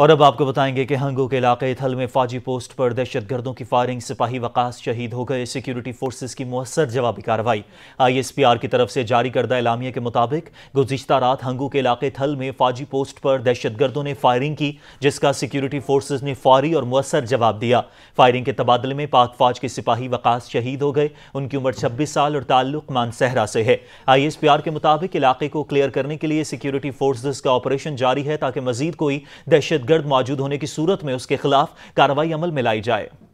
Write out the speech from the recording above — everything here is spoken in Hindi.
और अब आपको बताएंगे कि हंगो के इलाके थल में फौजी पोस्ट पर दहशत गर्दों की फायरिंग सिपाही वकास शहीद हो गए सिक्योरिटी फोर्सेस की मौसर जवाबी कार्रवाई आईएसपीआर की तरफ से जारी करदा इलामिया के मुताबिक गुजशत रात हंगो के इलाके थल में फौजी पोस्ट पर दहशत गर्दों ने फायरिंग की जिसका सिक्योरिटी फोर्सेज ने फौरी और मौसर जवाब दिया फायरिंग के तबादले में पाक फौज के सिपाही वकास शहीद हो गए उनकी उम्र छब्बीस साल और ताल्लुक मानसहरा से है आई के मुताबिक इलाके को क्लियर करने के लिए सिक्योरिटी फोर्सेज का ऑपरेशन जारी है ताकि मजीद कोई दहशत दहशतगर्द मौजूद होने की सूरत में उसके खिलाफ कार्रवाई अमल में लाई जाए